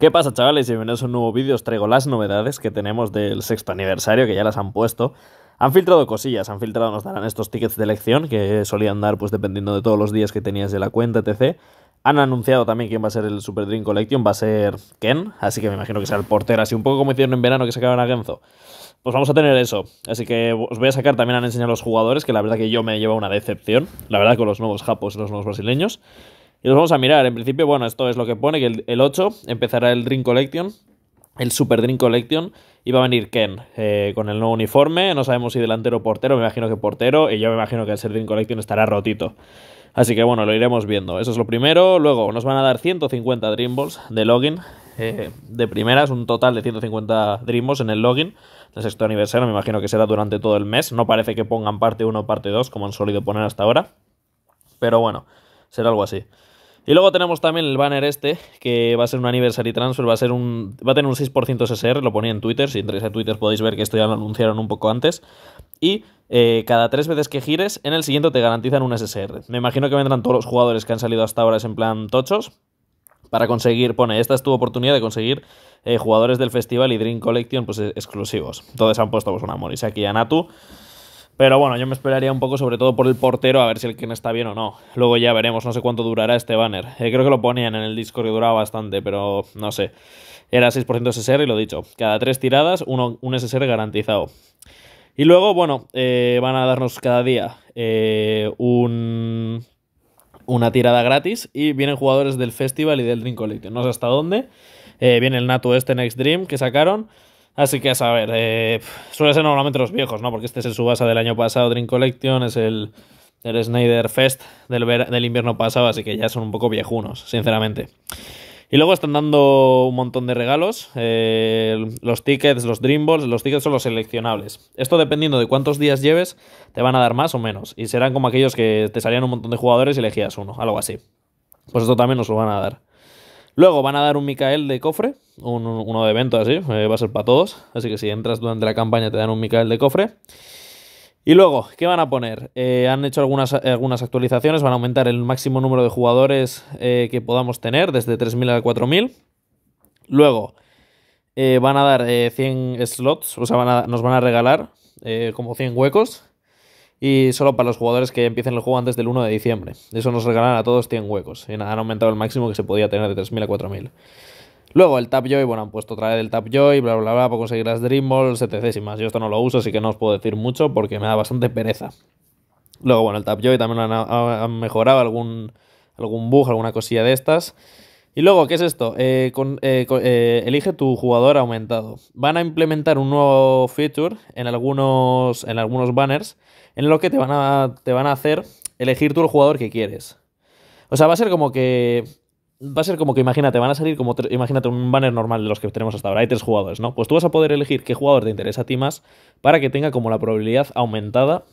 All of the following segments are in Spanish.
¿Qué pasa chavales? Bienvenidos a un nuevo vídeo, os traigo las novedades que tenemos del sexto aniversario, que ya las han puesto. Han filtrado cosillas, han filtrado, nos darán estos tickets de elección, que solían dar pues dependiendo de todos los días que tenías de la cuenta, etc. Han anunciado también quién va a ser el Super Dream Collection, va a ser Ken, así que me imagino que será el portero, así un poco como hicieron en verano que sacaban a Genzo. Pues vamos a tener eso, así que os voy a sacar, también han enseñado a los jugadores, que la verdad que yo me llevo una decepción, la verdad con los nuevos japos y los nuevos brasileños. Y los vamos a mirar. En principio, bueno, esto es lo que pone, que el, 8 empezará el Dream Collection, el Super Dream Collection, y va a venir Ken eh, con el nuevo uniforme. No sabemos si delantero o portero, me imagino que portero, y yo me imagino que el Dream Collection estará rotito. Así que bueno, lo iremos viendo. Eso es lo primero. Luego nos van a dar 150 Dream Balls de login. Eh, de primeras, un total de 150 Dream Balls en el login del sexto aniversario. Me imagino que será durante todo el mes. No parece que pongan parte 1 o parte 2 como han solido poner hasta ahora. Pero bueno, será algo así. Y luego tenemos también el banner este, que va a ser un anniversary transfer, va a, ser un, va a tener un 6% SSR, lo ponía en Twitter, si entráis a Twitter podéis ver que esto ya lo anunciaron un poco antes. Y eh, cada tres veces que gires, en el siguiente te garantizan un SSR. Me imagino que vendrán todos los jugadores que han salido hasta ahora en plan tochos, para conseguir, pone, esta es tu oportunidad de conseguir eh, jugadores del festival y Dream Collection pues, e-, exclusivos. Entonces han puesto pues, una aquí y Natu. Pero bueno, yo me esperaría un poco, sobre todo por el portero, a ver si el Ken está bien o no. Luego ya veremos, no sé cuánto durará este banner. Eh, creo que lo ponían en el Discord que duraba bastante, pero no sé. Era 6% SSR y lo dicho. Cada tres tiradas, uno, un SSR garantizado. Y luego, bueno, eh, van a darnos cada día eh, un, una tirada gratis y vienen jugadores del Festival y del Dream Collection. No sé hasta dónde. viene el nato este Next Dream que sacaron. Así que a saber, eh, suele ser normalmente los viejos, ¿no? Porque este es el Subasa del año pasado, Dream Collection, es el, el Snyder Fest del, del invierno pasado, así que ya son un poco viejunos, sinceramente. Y luego están dando un montón de regalos. Eh, los tickets, los Dream Balls, los tickets son los seleccionables. Esto dependiendo de cuántos días lleves, te van a dar más o menos. Y serán como aquellos que te salían un montón de jugadores y elegías uno, algo así. Pues esto también nos lo van a dar. Luego van a dar un Micael de cofre, uno de evento así, eh, va a ser para todos. Así que si entras durante la campaña te dan un Mikael de cofre. Y luego, ¿qué van a poner? Eh, han hecho algunas, algunas, actualizaciones, van a aumentar el máximo número de jugadores eh, que podamos tener, desde 3.000 a 4.000. Luego, van a dar 100 slots, o sea, nos van a regalar como 100 huecos y solo para los jugadores que empiecen el juego antes del 1 de diciembre. Eso nos regalará a todos 100 huecos. Y nada, han aumentado el máximo que se podía tener de 3.000 a 4.000. Luego el Tapjoy, bueno, han puesto traer vez el Tapjoy, bla, bla, bla, para conseguir las Dream Balls, etc. Y más. Yo esto no lo uso, así que no os puedo decir mucho porque me da bastante pereza. Luego, bueno, el Tapjoy también han, mejorado algún, algún bug, alguna cosilla de estas. Y luego, ¿qué es esto? Eh, eh, eh, elige tu jugador aumentado. Van a implementar un nuevo feature en algunos, en algunos banners en lo que te van a, te van a hacer elegir tú el jugador que quieres. O sea, va a ser como que va a ser como que imagínate, van a salir como imagínate un banner normal de los que tenemos hasta ahora, hay tres jugadores, ¿no? Pues tú vas a poder elegir qué jugador te interesa a ti más para que tenga como la probabilidad aumentada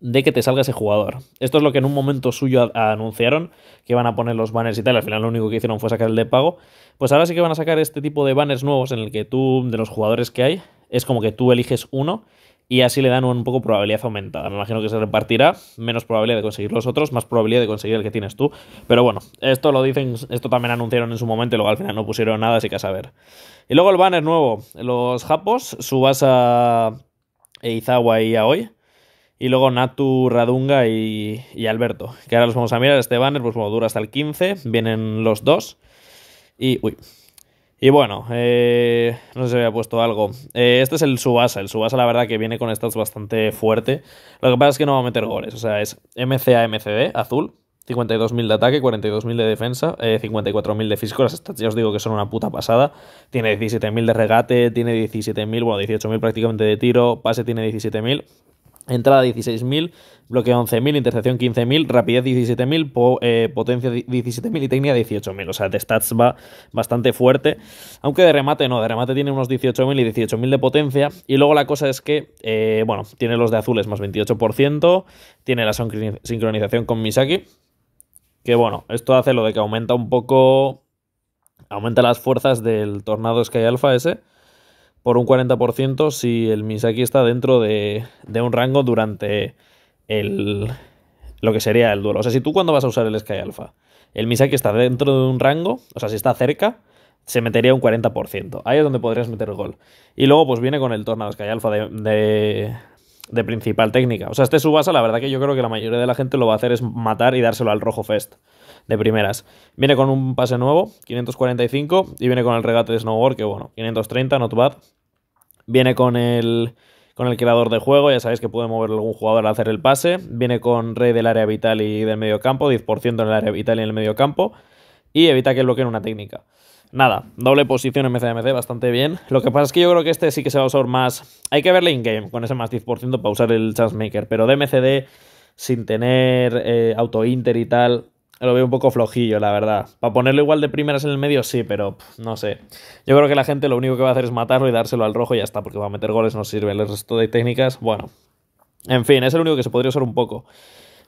de que te salga ese jugador. Esto es lo que en un momento suyo anunciaron, que van a poner los banners y tal, al final lo único que hicieron fue sacar el de pago. Pues ahora sí que van a sacar este tipo de banners nuevos en el que tú, de los jugadores que hay, es como que tú eliges uno y así le dan un poco probabilidad aumentada. Me imagino que se repartirá, menos probabilidad de conseguir los otros, más probabilidad de conseguir el que tienes tú. Pero bueno, esto lo dicen, esto también anunciaron en su momento y luego al final no pusieron nada, así que a saber. Y luego el banner nuevo, los Japos, Subasa Eizawa y Aoi. Y luego Natu, Radunga y, y Alberto. Que ahora los vamos a mirar. Este banner, pues dura hasta el 15. Vienen los dos. Y. Uy, y bueno, eh, no sé si había puesto algo. Eh, este es el Subasa. El Subasa, la verdad, que viene con stats bastante fuerte. Lo que pasa es que no va a meter goles. O sea, es MCA, MCD, azul. 52.000 de ataque, 42.000 de defensa, 54.000 eh, de físico. Las stats ya os digo que son una puta pasada. Tiene 17.000 de regate, tiene 17.000, bueno, 18.000 prácticamente de tiro, pase tiene 17.000. Entrada 16.000, bloqueo 11.000, intercepción 15.000, rapidez 17.000, eh, potencia 17.000 y técnica 18.000. O sea, de stats va bastante fuerte. Aunque de remate no, de remate tiene unos 18.000 y 18.000 de potencia. Y luego la cosa es que, eh, bueno, tiene los de azules más 28%, tiene la sincronización con Misaki. Que bueno, esto hace lo de que aumenta un poco... Aumenta las fuerzas del Tornado Sky Alpha ese por un 40% si el Misaki está dentro de, de un rango durante el, lo que sería el duelo. O sea, si tú cuando vas a usar el Sky Alpha, el Misaki está dentro de un rango, o sea, si está cerca, se metería un 40%. Ahí es donde podrías meter el gol. Y luego, pues viene con el Tornado Sky Alpha de, de principal técnica. O sea, este base, la verdad que yo creo que la mayoría de la gente lo va a hacer es matar y dárselo al Rojo Fest de primeras. Viene con un pase nuevo, 545, y viene con el regate de snowboard, que bueno, 530, not bad. Viene con el, con el creador de juego, ya sabéis que puede mover algún jugador al hacer el pase. Viene con rey del área vital y del medio campo, 10% en el área vital y en el medio campo. Y evita que bloqueen una técnica. Nada, doble posición en MC, bastante bien. Lo que pasa es que yo creo que este sí que se va a usar más. Hay que verle in-game con ese más 10% para usar el chance maker pero de MCD, sin tener eh, auto-inter y tal, lo veo un poco flojillo, la verdad. Para ponerlo igual de primeras en el medio, sí, pero no sé. Yo creo que la gente lo único que va a hacer es matarlo y dárselo al rojo y ya está, porque va a meter goles, no sirve. El resto de técnicas, bueno. En fin, es el único que se podría usar un poco.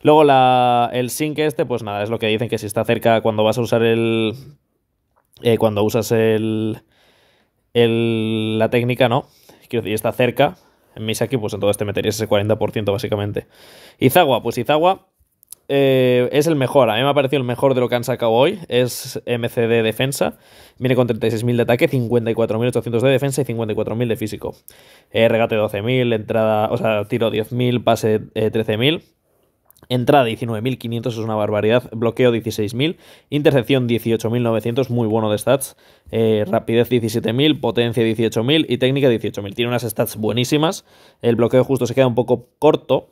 Luego la, el sync este, pues nada, es lo que dicen que si está cerca cuando vas a usar el eh, cuando usas el, la técnica, ¿no? Quiero decir, está cerca. En Misaki, pues en todo este meterías ese 40% básicamente. Izawa, pues Izawa eh, es el mejor. A mí me ha parecido el mejor de lo que han sacado hoy. Es MCD defensa. Viene con 36.000 de ataque, 54.800 de defensa y 54.000 de físico. Eh, regate 12.000, entrada, o sea, tiro 10.000, pase 13.000. Entrada 19.500 es una barbaridad, bloqueo 16.000, intercepción 18.900, muy bueno de stats, eh, rapidez 17.000, potencia 18.000 y técnica 18.000. Tiene unas stats buenísimas, el bloqueo justo se queda un poco corto,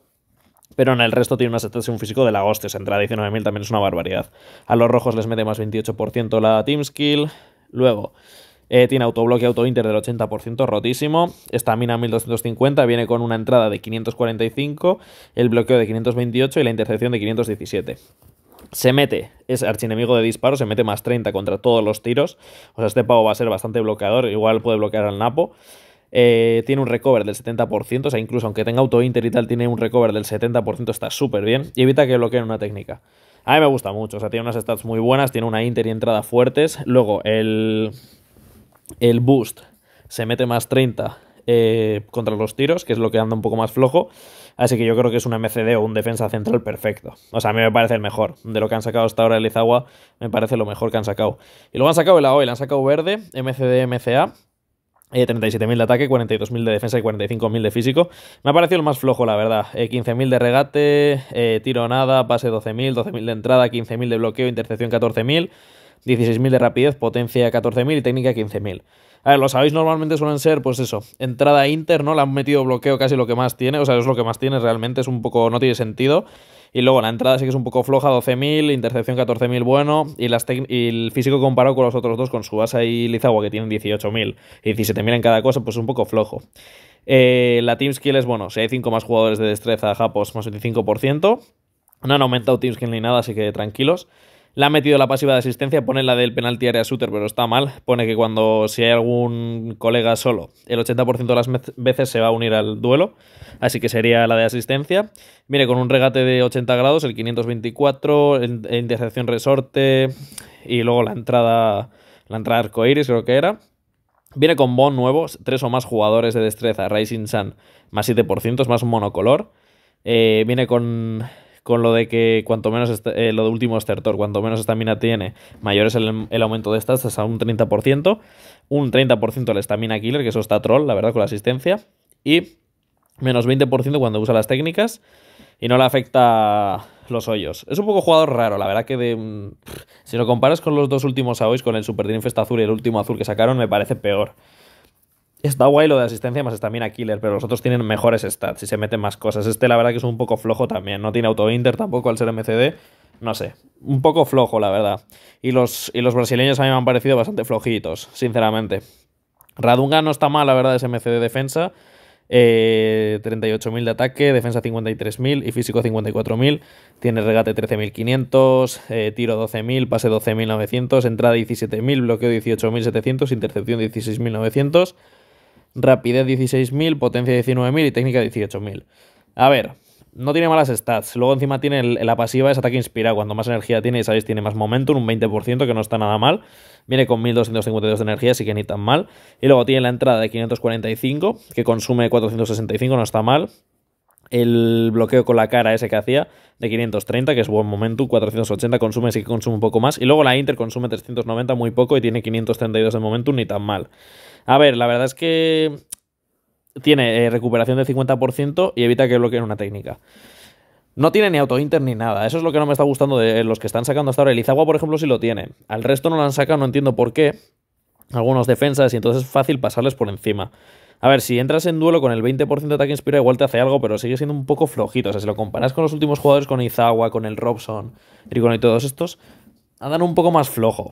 pero en el resto tiene unas stats un físico de la hostia, esa entrada 19.000 también es una barbaridad. A los rojos les mete más 28% la team skill, luego... Eh, tiene autobloque auto-inter del 80% rotísimo. Esta mina 1250, viene con una entrada de 545, el bloqueo de 528 y la intercepción de 517 se mete, es archienemigo de disparo, se mete más 30 contra todos los tiros. O sea, este pavo va a ser bastante bloqueador, igual puede bloquear al Napo. Eh, tiene un recover del 70%, o sea, incluso aunque tenga auto-inter y tal, tiene un recover del 70%, está súper bien. Y evita que bloqueen una técnica. A mí me gusta mucho, o sea, tiene unas stats muy buenas, tiene una inter y entrada fuertes. Luego, el, el boost se mete más 30 eh, contra los tiros, que es lo que anda un poco más flojo. Así que yo creo que es un MCD o un defensa central perfecto. O sea, a mí me parece el mejor. De lo que han sacado hasta ahora el Izawa, me parece lo mejor que han sacado. Y luego han sacado el AOE, han sacado verde, MCD, MCA. Eh, 37.000 de ataque, 42.000 de defensa y 45.000 de físico. Me ha parecido el más flojo, la verdad. 15.000 eh, de regate, eh, tiro nada, pase 12.000, 12.000 de entrada, 15.000 de bloqueo, intercepción 14.000. 16.000 de rapidez, potencia 14.000 y técnica 15.000. A ver, lo sabéis normalmente suelen ser, pues eso, entrada inter, ¿no? Le han metido bloqueo casi lo que más tiene, o sea, es lo que más tiene realmente, es un poco, no tiene sentido. Y luego la entrada sí que es un poco floja, 12.000, intercepción 14.000 bueno, y, el físico comparado con los otros dos, con Subasa y Lizagua, que tienen 18.000 y 17.000 en cada cosa, pues un poco flojo. Eh, la Team Skill es, bueno, si hay 5 más jugadores de destreza, Japos, más 25%. No han aumentado Team Skill ni nada, así que tranquilos la ha metido la pasiva de asistencia, pone la del penalti área shooter, pero está mal. Pone que cuando si hay algún colega solo, el 80% de las veces se va a unir al duelo, así que sería la de asistencia. Viene con un regate de 80 grados, el 524, intercepción resorte y luego la entrada, la entrada arcoiris creo que era. Viene con bon nuevos, tres o más jugadores de destreza, Rising Sun, más 7%, es más monocolor. Eh, viene con con lo de que cuanto menos, eh, lo de último estertor, cuanto menos estamina tiene, mayor es el, aumento de estas, Hasta un 30%, un 30% la estamina killer, que eso está troll, la verdad, con la asistencia, y menos 20% cuando usa las técnicas y no le afecta los hoyos. Es un poco jugador raro, la verdad que de, mm, si lo comparas con los dos últimos AOIs, con el Super Dream Azul y el último Azul que sacaron, me parece peor. Está guay lo de asistencia más a killer, pero los otros tienen mejores stats y se meten más cosas. Este, la verdad, que es un poco flojo también. No tiene auto-inter tampoco al ser MCD. No sé. Un poco flojo, la verdad. Y los, y los brasileños a mí me han parecido bastante flojitos, sinceramente. Radunga no está mal, la verdad, es MCD defensa. Eh, 38.000 de ataque, defensa 53.000 y físico 54.000. Tiene regate 13.500, eh, tiro 12.000, pase 12.900, entrada 17.000, bloqueo 18.700, intercepción 16.900 rapidez 16.000, potencia 19.000 y técnica 18.000. A ver, no tiene malas stats. Luego encima tiene la pasiva, es ataque inspirado. Cuando más energía tiene, y sabéis, tiene más momentum, un 20%, que no está nada mal. Viene con 1252 de energía, así que ni tan mal. Y luego tiene la entrada de 545, que consume 465, no está mal. El bloqueo con la cara ese que hacía, de 530, que es buen momentum, 480 consume, sí que consume un poco más. Y luego la Inter consume 390, muy poco, y tiene 532 de momentum, ni tan mal. A ver, la verdad es que tiene eh, recuperación de 50% y evita que bloqueen una técnica. No tiene ni auto-inter ni nada. Eso es lo que no me está gustando de los que están sacando hasta ahora. El Izawa, por ejemplo, sí lo tiene. Al resto no lo han sacado, no entiendo por qué. Algunos defensas y entonces es fácil pasarles por encima. A ver, si entras en duelo con el 20% de ataque inspira, igual te hace algo, pero sigue siendo un poco flojito. O sea, si lo comparas con los últimos jugadores, con Izawa, con el Robson, Trigono y todos estos, andan un poco más flojo.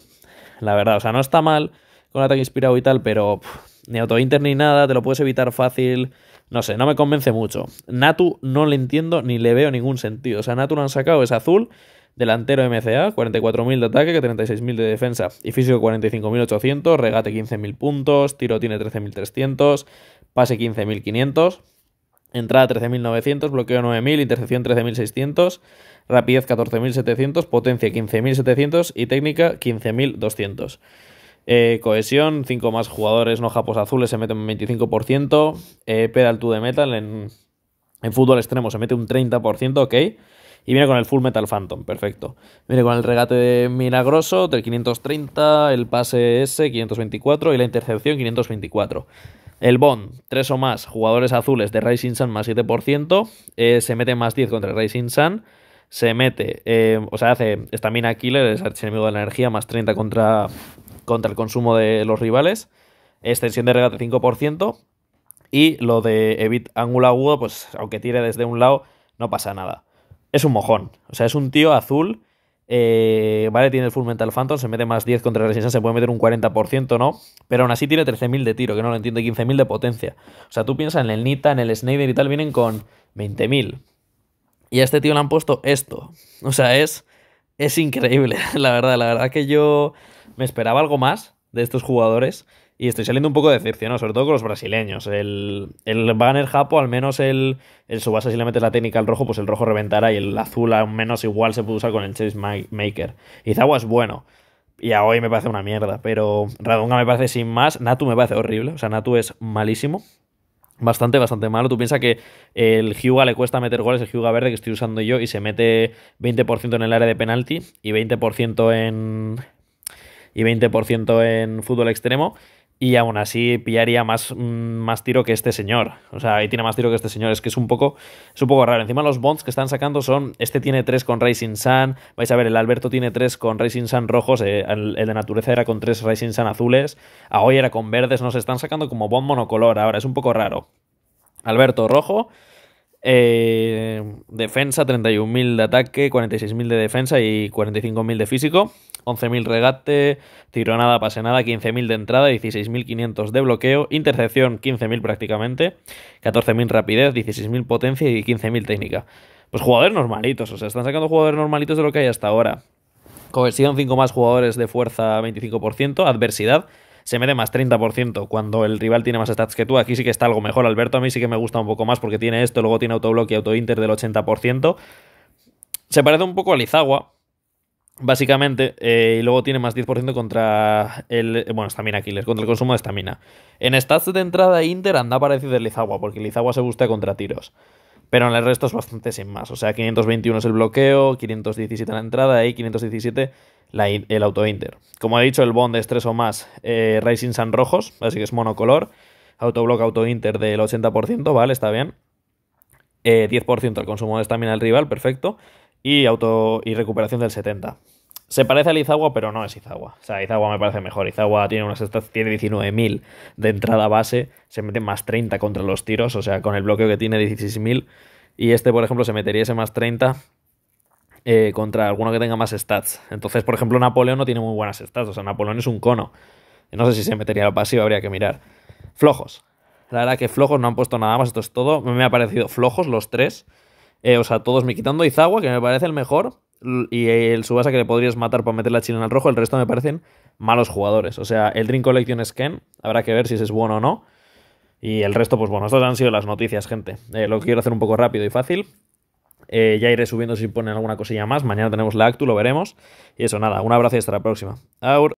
La verdad, o sea, no está mal con ataque inspirado y tal, pero ni autointer ni nada, te lo puedes evitar fácil. No sé, no me convence mucho. Natu no le entiendo ni le veo ningún sentido. O sea, Natu lo han sacado, es azul, delantero MCA, 44.000 de ataque, que 36.000 de defensa y físico 45.800, regate 15.000 puntos, tiro tiene 13.300, pase 15.500. Entrada 13.900, bloqueo 9.000, intercepción 13.600, rapidez 14.700, potencia 15.700 y técnica 15.200. Eh, cohesión, 5 más jugadores no japos azules se mete un 25%. Eh, pedal to the metal en, fútbol extremo se mete un 30%, ok. Y viene con el Full Metal Phantom, perfecto. Viene con el regate de milagroso, del 530, el pase S, 524 y la intercepción, 524. El Bond, 3 o más jugadores azules de Rising Sun más 7%, eh, se mete más 10 contra el Rising Sun se mete, eh, o sea, hace estamina killer, es archienemigo de la energía, más 30 contra contra el consumo de los rivales, extensión de regate 5%, y lo de Evit ángulo agudo, pues aunque tire desde un lado, no pasa nada. Es un mojón, o sea, es un tío azul, eh, vale, tiene el Full Mental Phantom, se mete más 10 contra resistencia, se puede meter un 40%, ¿no? Pero aún así tiene 13.000 de tiro, que no lo entiendo, 15.000 de potencia. O sea, tú piensas en el Nita, en el Snyder y tal, vienen con 20.000. Y a este tío le han puesto esto. O sea, es, es increíble, la verdad, la verdad que yo me esperaba algo más de estos jugadores y estoy saliendo un poco decepcionado, sobre todo con los brasileños. El, banner japo, al menos el, su base, si le metes la técnica al rojo, pues el rojo reventará y el azul, al menos igual, se puede usar con el Chase Maker. Izawa es bueno. Y a hoy me parece una mierda, pero Radonga me parece sin más. Natu me parece horrible, o sea, Natu es malísimo. Bastante, bastante malo. Tú piensas que el Hyuga le cuesta meter goles, el Hyuga verde que estoy usando yo, y se mete 20% en el área de penalti y 20% en, y 20% en fútbol extremo. Y aún así pillaría más, mm, más tiro que este señor. O sea, ahí tiene más tiro que este señor. Es que es un poco, es un poco raro. Encima los bonds que están sacando son... Este tiene tres con Racing Sun. Vais a ver, el Alberto tiene tres con Racing Sun rojos. Eh, el, de naturaleza era con tres Racing Sun azules. A hoy era con verdes. Nos están sacando como bond monocolor ahora. Es un poco raro. Alberto rojo. Eh, defensa, 31.000 de ataque, 46.000 de defensa y 45.000 de físico. 11.000 regate, tironada pase nada, 15.000 de entrada, 16.500 de bloqueo, intercepción 15.000 prácticamente, 14.000 rapidez, 16.000 potencia y 15.000 técnica. Pues jugadores normalitos, o sea, están sacando jugadores normalitos de lo que hay hasta ahora. Cohesión, 5 más jugadores de fuerza 25%, adversidad se me más 30% cuando el rival tiene más stats que tú. Aquí sí que está algo mejor. Alberto a mí sí que me gusta un poco más porque tiene esto, luego tiene autobloque y autointer del 80%. Se parece un poco a Lizagua, básicamente, eh, y luego tiene más 10% contra el. Bueno, estamina Aquiles, contra el consumo de estamina. En stats de entrada e Inter anda parecido el Lizagua, porque Lizagua se gusta contra tiros pero en el resto es bastante sin más. O sea, 521 es el bloqueo, 517 la entrada y 517 el auto-inter. Como he dicho, el bond es 3 o más eh, Racing San Rojos, así que es monocolor. Autoblock auto-inter del 80%, vale, está bien. 10% eh, el consumo de estamina al rival, perfecto. Y, auto y recuperación del 70% se parece al Izagua pero no es Izawa. O sea, Izawa me parece mejor. Izagua tiene, unas, tiene 19.000 de entrada base, se mete más 30 contra los tiros, o sea, con el bloqueo que tiene 16.000. Y este, por ejemplo, se metería ese más 30 eh, contra alguno que tenga más stats. Entonces, por ejemplo, Napoleón no tiene muy buenas stats, o sea, Napoleón es un cono. No sé si se metería al pasivo habría que mirar. Flojos. La verdad que flojos no han puesto nada más, esto es todo. Me ha parecido flojos los tres. Eh, o sea, todos me quitando Izawa, que me parece el mejor, y el Subasa que le podrías matar para meter la chilena al rojo, el resto me parecen malos jugadores. O sea, el Dream Collection es Ken, habrá que ver si ese es bueno o no. Y el resto, pues bueno, estas han sido las noticias, gente. Eh, lo quiero hacer un poco rápido y fácil. Eh, ya iré subiendo si ponen alguna cosilla más. Mañana tenemos la Actu, lo veremos. Y eso, nada, un abrazo y hasta la próxima. Aur.